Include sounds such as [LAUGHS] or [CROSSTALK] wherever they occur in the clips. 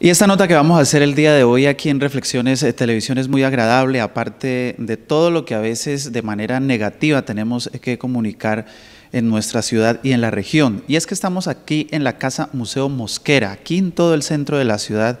Y esta nota que vamos a hacer el día de hoy aquí en Reflexiones eh, Televisión es muy agradable, aparte de todo lo que a veces de manera negativa tenemos que comunicar en nuestra ciudad y en la región. Y es que estamos aquí en la Casa Museo Mosquera, aquí en todo el centro de la ciudad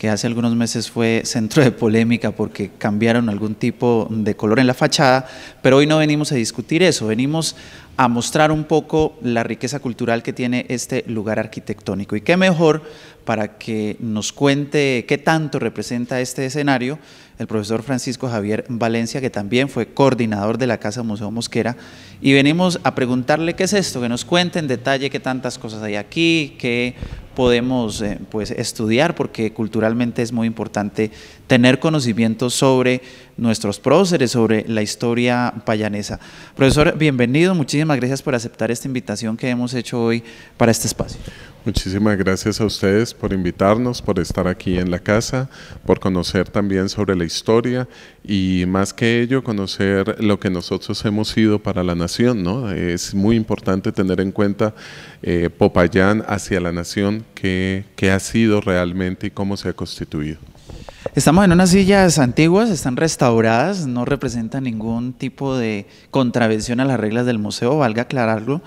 que hace algunos meses fue centro de polémica porque cambiaron algún tipo de color en la fachada, pero hoy no venimos a discutir eso, venimos a mostrar un poco la riqueza cultural que tiene este lugar arquitectónico. Y qué mejor para que nos cuente qué tanto representa este escenario el profesor Francisco Javier Valencia, que también fue coordinador de la Casa Museo Mosquera. Y venimos a preguntarle qué es esto, que nos cuente en detalle qué tantas cosas hay aquí, qué podemos eh, pues, estudiar, porque culturalmente es muy importante tener conocimiento sobre nuestros próceres, sobre la historia payanesa. Profesor, bienvenido, muchísimas gracias por aceptar esta invitación que hemos hecho hoy para este espacio. Muchísimas gracias a ustedes por invitarnos, por estar aquí en la casa, por conocer también sobre la historia y más que ello conocer lo que nosotros hemos sido para la nación. ¿no? Es muy importante tener en cuenta eh, Popayán hacia la nación, que qué ha sido realmente y cómo se ha constituido. Estamos en unas sillas antiguas, están restauradas, no representan ningún tipo de contravención a las reglas del museo, valga aclararlo.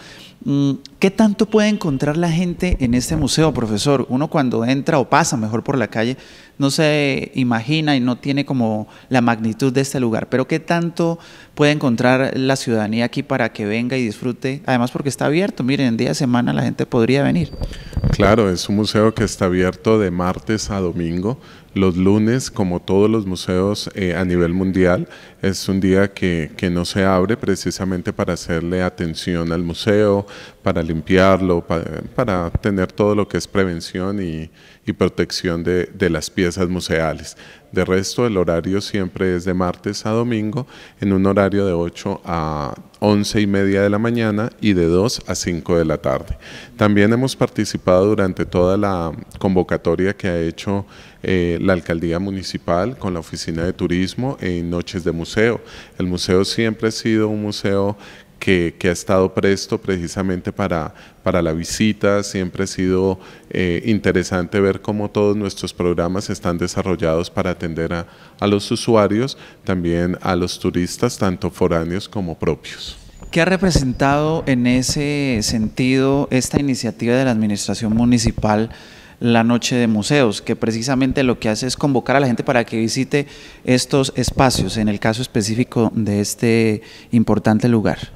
Mm, ¿Qué tanto puede encontrar la gente en este museo, profesor? Uno cuando entra o pasa mejor por la calle no se imagina y no tiene como la magnitud de este lugar, pero ¿qué tanto puede encontrar la ciudadanía aquí para que venga y disfrute? Además porque está abierto, miren, en día de semana la gente podría venir. Claro, es un museo que está abierto de martes a domingo, los lunes, como todos los museos eh, a nivel mundial, es un día que, que, no se abre precisamente para hacerle atención al museo, para limpiarlo, para, tener todo lo que es prevención y, protección de, las piezas museales. De resto, el horario siempre es de martes a domingo, en un horario de 8 a 11 y media de la mañana y de 2 a 5 de la tarde. También hemos participado durante toda la convocatoria que ha hecho eh, la Alcaldía Municipal con la Oficina de Turismo en Noches de Museo. El museo siempre ha sido un museo que, ha estado presto precisamente para, para la visita. Siempre ha sido eh, interesante ver cómo todos nuestros programas están desarrollados para atender a, a los usuarios, también a los turistas, tanto foráneos como propios. ¿Qué ha representado en ese sentido esta iniciativa de la Administración Municipal? la noche de museos, que precisamente lo que hace es convocar a la gente para que visite estos espacios, en el caso específico de este importante lugar.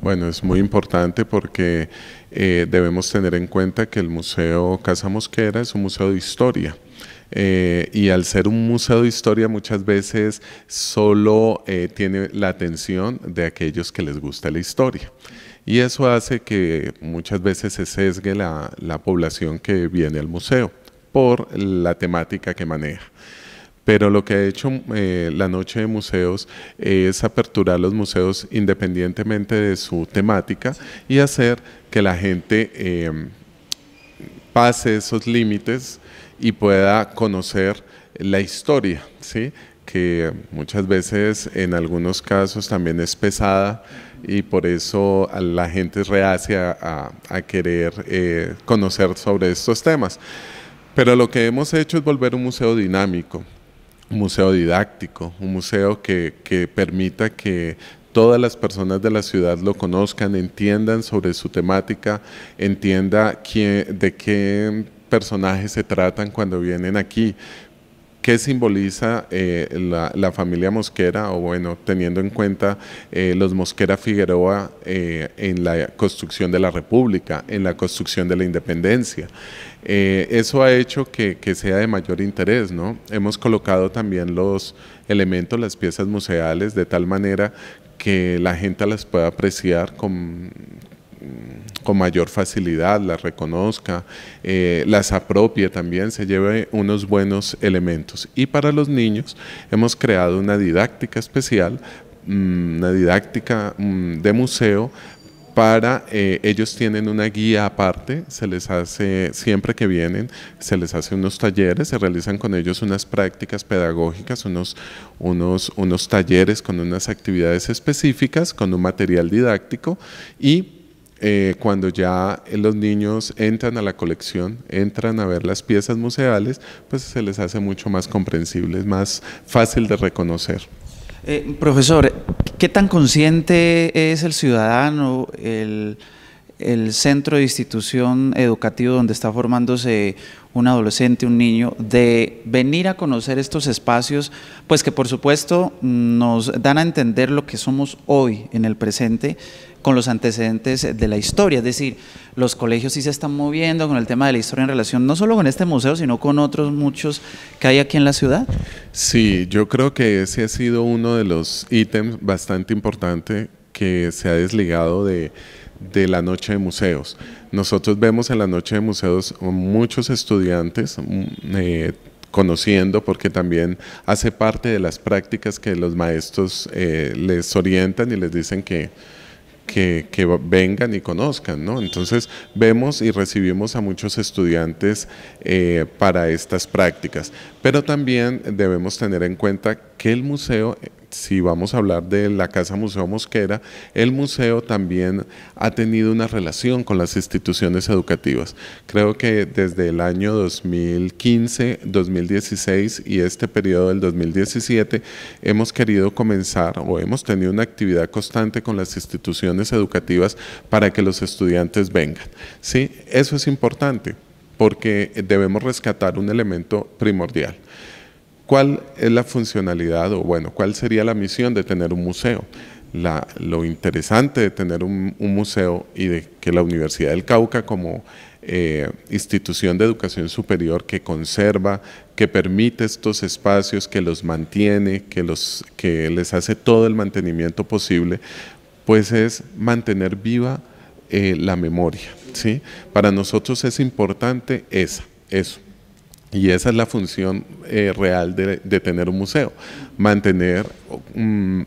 Bueno, es muy importante porque eh, debemos tener en cuenta que el Museo Casa Mosquera es un museo de historia. Eh, y al ser un museo de historia muchas veces solo eh, tiene la atención de aquellos que les gusta la historia. Y eso hace que muchas veces se sesgue la población que viene al museo por la temática que maneja pero lo que ha hecho eh, la Noche de Museos es aperturar los museos independientemente de su temática y hacer que la gente eh, pase esos límites y pueda conocer la historia, que muchas veces en algunos casos también es pesada y por eso la gente es a, a querer eh, conocer sobre estos temas. Pero lo que hemos hecho es volver un museo dinámico, un museo didáctico, un museo que, permita que todas las personas de la ciudad lo conozcan, entiendan sobre su temática, entienda quién, de qué personajes se tratan cuando vienen aquí, ¿Qué simboliza eh, la, familia Mosquera? O bueno, teniendo en cuenta eh, los Mosquera Figueroa eh, en la construcción de la República, en la construcción de la independencia. eso ha hecho que, que, sea de mayor interés, ¿no? Hemos colocado también los elementos, las piezas museales, de tal manera que la gente las pueda apreciar con, Mm, con mayor facilidad, las reconozca, eh, las apropie también, se lleve unos buenos elementos. Y para los niños hemos creado una didáctica especial, mm, una didáctica mm, de museo para eh, ellos tienen una guía aparte, se les hace, siempre que vienen, se les hace unos talleres, se realizan con ellos unas prácticas pedagógicas, unos, unos, unos talleres con unas actividades específicas, con un material didáctico y eh, cuando ya los niños entran a la colección, entran a ver las piezas museales, pues se les hace mucho más comprensible, es más fácil de reconocer. Eh, profesor, ¿qué tan consciente es el ciudadano, el el centro de institución educativo donde está formándose un adolescente, un niño, de venir a conocer estos espacios, pues que por supuesto nos dan a entender lo que somos hoy en el presente con los antecedentes de la historia, es decir, los colegios sí se están moviendo con el tema de la historia en relación no solo con este museo, sino con otros muchos que hay aquí en la ciudad. Sí, yo creo que ese ha sido uno de los ítems bastante importante que se ha desligado de de la noche de museos. Nosotros vemos en la noche de museos muchos estudiantes mm, eh, conociendo, porque también hace parte de las prácticas que los maestros eh, les orientan y les dicen que, que, vengan y conozcan, ¿no? Entonces vemos y recibimos a muchos estudiantes eh, para estas prácticas, pero también debemos tener en cuenta que el museo si vamos a hablar de la Casa Museo Mosquera, el museo también ha tenido una relación con las instituciones educativas. Creo que desde el año 2015, 2016 y este periodo del 2017 hemos querido comenzar o hemos tenido una actividad constante con las instituciones educativas para que los estudiantes vengan. ¿Sí? Eso es importante porque debemos rescatar un elemento primordial. ¿Cuál es la funcionalidad o bueno, cuál sería la misión de tener un museo? La, lo interesante de tener un, museo y de que la Universidad del Cauca como eh, institución de educación superior que conserva, que permite estos espacios, que los mantiene, que, los, que les hace todo el mantenimiento posible, pues es mantener viva eh, la memoria. ¿sí? Para nosotros es importante esa, eso. Y esa es la función eh, real de, tener un museo, mantener, mm,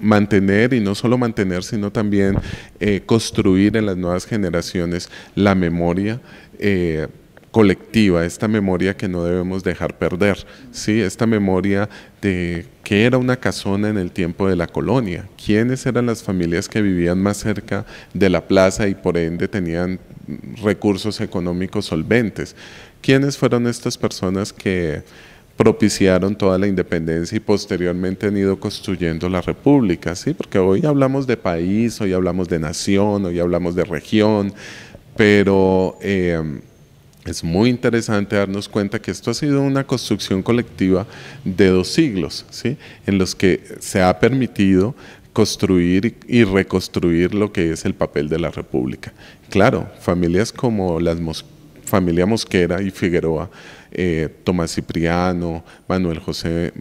mantener y no solo mantener, sino también eh, construir en las nuevas generaciones la memoria. Eh, colectiva, esta memoria que no debemos dejar perder, ¿sí? esta memoria de qué era una casona en el tiempo de la colonia, quiénes eran las familias que vivían más cerca de la plaza y por ende tenían recursos económicos solventes. ¿Quiénes fueron estas personas que propiciaron toda la independencia y posteriormente han ido construyendo la república, ¿sí? Porque hoy hablamos de país, hoy hablamos de nación, hoy hablamos de región, pero em, es muy interesante darnos cuenta que esto ha sido una construcción colectiva de dos siglos, ¿sí? En los que se ha permitido construir y reconstruir lo que es el papel de la República. Claro, familias como la familia Mosquera y Figueroa, eh, Tomás Cipriano, Manuel José,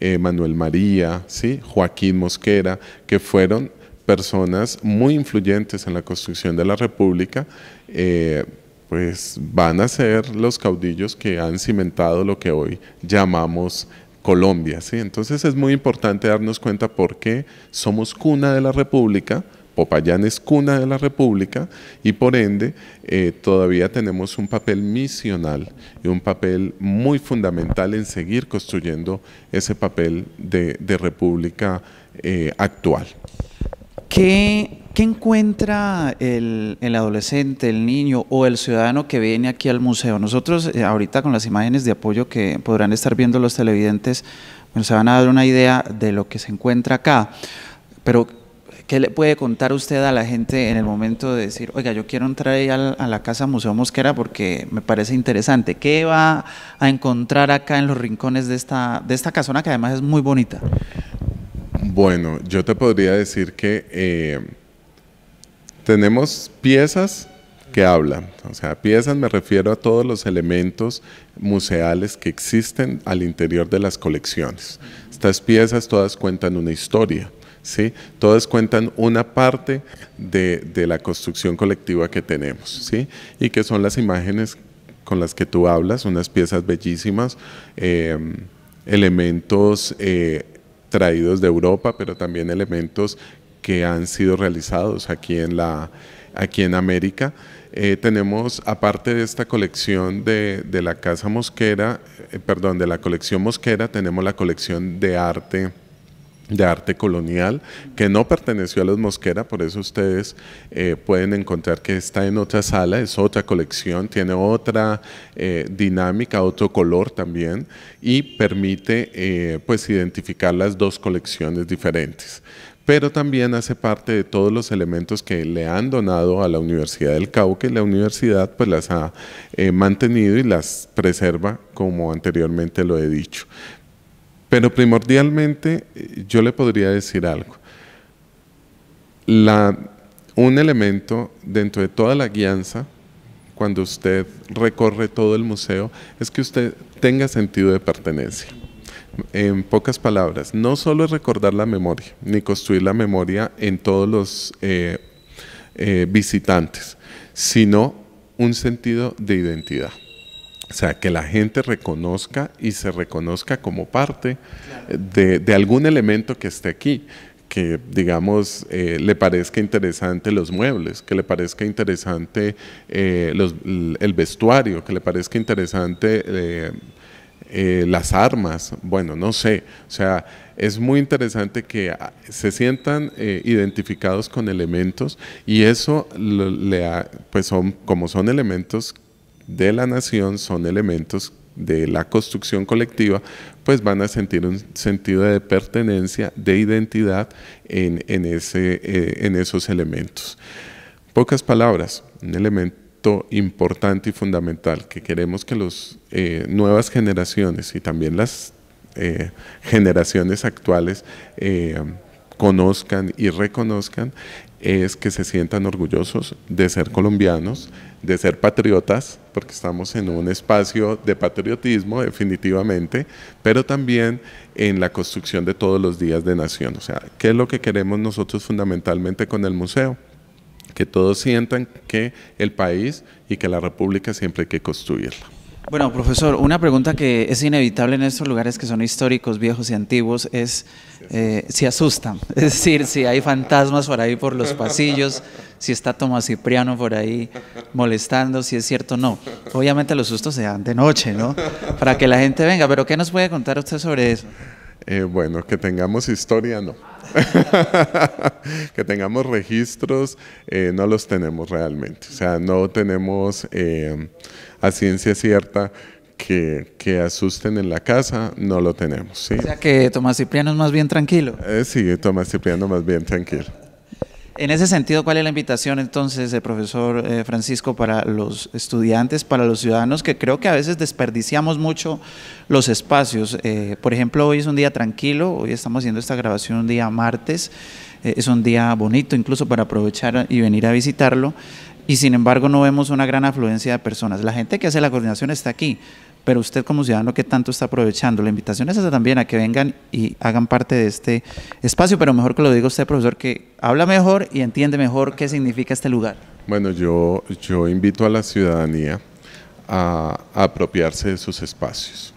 eh, Manuel María, ¿sí? Joaquín Mosquera, que fueron personas muy influyentes en la construcción de la República, eh, pues van a ser los caudillos que han cimentado lo que hoy llamamos Colombia. ¿sí? Entonces es muy importante darnos cuenta por qué somos cuna de la República, Popayán es cuna de la República y por ende eh, todavía tenemos un papel misional y un papel muy fundamental en seguir construyendo ese papel de, República eh, actual. ¿Qué encuentra el, adolescente, el niño o el ciudadano que viene aquí al museo? Nosotros eh, ahorita con las imágenes de apoyo que podrán estar viendo los televidentes, pues, se van a dar una idea de lo que se encuentra acá. Pero, ¿qué le puede contar usted a la gente en el momento de decir, oiga, yo quiero entrar ahí a, la Casa Museo Mosquera porque me parece interesante? ¿Qué va a encontrar acá en los rincones de esta, de esta casona que además es muy bonita? Bueno, yo te podría decir que... Eh, tenemos piezas que hablan. O sea, piezas me refiero a todos los elementos museales que existen al interior de las colecciones. Estas piezas todas cuentan una historia. ¿Sí? Todas cuentan una parte de, la construcción colectiva que tenemos, ¿sí? Y que son las imágenes con las que tú hablas, unas piezas bellísimas, em, elementos eh, traídos de Europa, pero también elementos que han sido realizados aquí en, la, aquí en América. Eh, tenemos, aparte de esta colección de, de la Casa Mosquera, eh, perdón, de la colección Mosquera, tenemos la colección de arte de arte colonial, que no perteneció a los Mosquera, por eso ustedes eh, pueden encontrar que está en otra sala, es otra colección, tiene otra dinámica, otro color también, y permite pues identificar las dos colecciones diferentes pero también hace parte de todos los elementos que le han donado a la Universidad del Cauca y la universidad pues las ha eh, mantenido y las preserva como anteriormente lo he dicho. Pero primordialmente eh, yo le podría decir algo. un elemento dentro de toda la guianza, cuando usted recorre todo el museo, es que usted tenga sentido de pertenencia en pocas palabras, no solo es recordar la memoria, ni construir la memoria en todos los eh, eh, visitantes, sino un sentido de identidad. O sea, que la gente reconozca y se reconozca como parte de, algún elemento que esté aquí que digamos eh, le parezca interesante los muebles, que le parezca interesante el vestuario, que le parezca interesante eh, las armas, bueno, no sé, o sea, es muy interesante que ah, se sientan eh, identificados con elementos y eso le pues son, como son elementos de la nación, son elementos de la construcción colectiva, pues van a sentir un sentido de pertenencia, de identidad en, en, ese, eh, en esos elementos. Pocas palabras, un elemento importante y fundamental que queremos que las eh, nuevas generaciones y también las eh, generaciones actuales eh, conozcan y reconozcan es que se sientan orgullosos de ser colombianos, de ser patriotas, porque estamos en un espacio de patriotismo definitivamente, pero también en la construcción de todos los días de nación. O sea, ¿qué es lo que queremos nosotros fundamentalmente con el museo? que todos sientan que el país y que la República siempre hay que construirla. Bueno, profesor, una pregunta que es inevitable en estos lugares que son históricos, viejos y antiguos es eh, si asustan, [LAUGHS] es decir, si hay fantasmas por ahí por los pasillos, si está Tomás Cipriano por ahí molestando, si es cierto o no. Obviamente los sustos se dan de noche, ¿no? Para que la gente venga, pero ¿qué nos puede contar usted sobre eso? Eh, bueno, que tengamos historia, no. [LAUGHS] que tengamos registros, eh, no los tenemos realmente. O sea, no tenemos eh, a ciencia cierta que, asusten en la casa, no lo tenemos. ¿sí? O sea que Tomás Cipriano es más bien tranquilo. sí, Tomás Cipriano más bien tranquilo. En ese sentido, ¿cuál es la invitación entonces del profesor eh, Francisco para los estudiantes, para los ciudadanos, que creo que a veces desperdiciamos mucho los espacios? Eh, por ejemplo, hoy es un día tranquilo, hoy estamos haciendo esta grabación un día martes, eh, es un día bonito incluso para aprovechar y venir a visitarlo, y sin embargo no vemos una gran afluencia de personas. La gente que hace la coordinación está aquí, pero usted como ciudadano, ¿qué tanto está aprovechando? La invitación es esa también, a que vengan y hagan parte de este espacio, pero mejor que lo diga usted, profesor, que habla mejor y entiende mejor qué significa este lugar. Bueno, yo, yo invito a la ciudadanía a, apropiarse de sus espacios.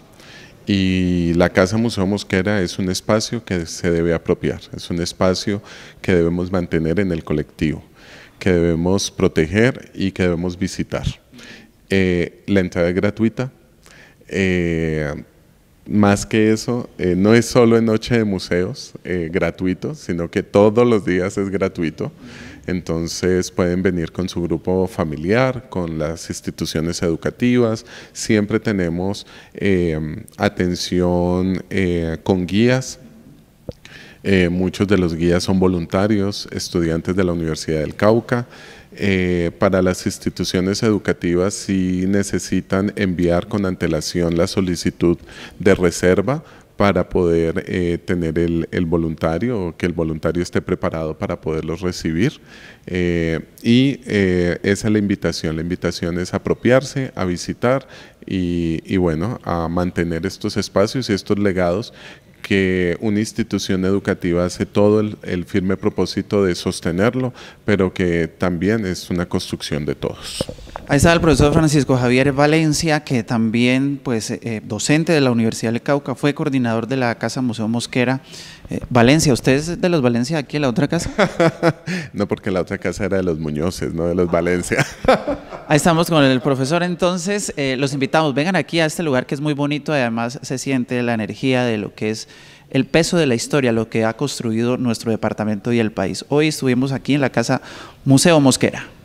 Y la Casa Museo Mosquera es un espacio que se debe apropiar, es un espacio que debemos mantener en el colectivo, que debemos proteger y que debemos visitar. Eh, la entrada es gratuita, eh, más que eso, eh, no es solo en Noche de Museos eh, gratuito, sino que todos los días es gratuito. Entonces pueden venir con su grupo familiar, con las instituciones educativas. Siempre tenemos em, atención con guías. muchos de los guías son voluntarios, estudiantes de la Universidad del Cauca. Eh, para las instituciones educativas si necesitan enviar con antelación la solicitud de reserva para poder eh, tener el, voluntario o que el voluntario esté preparado para poderlos recibir. Eh, y esa es la invitación. La invitación es apropiarse, a visitar y, y, bueno, a mantener estos espacios y estos legados que una institución educativa hace todo el, firme propósito de sostenerlo, pero que también es una construcción de todos. Ahí está el profesor Francisco Javier Valencia, que también pues eh, docente de la Universidad del Cauca, fue coordinador de la Casa Museo Mosquera eh, Valencia, ¿usted es de los Valencia aquí en la otra casa? [LAUGHS] no, porque la otra casa era de los Muñozes, no de los Valencia. [LAUGHS] Ahí estamos con el profesor, entonces eh, los invitamos, vengan aquí a este lugar que es muy bonito, además se siente la energía de lo que es el peso de la historia, lo que ha construido nuestro departamento y el país. Hoy estuvimos aquí en la casa Museo Mosquera.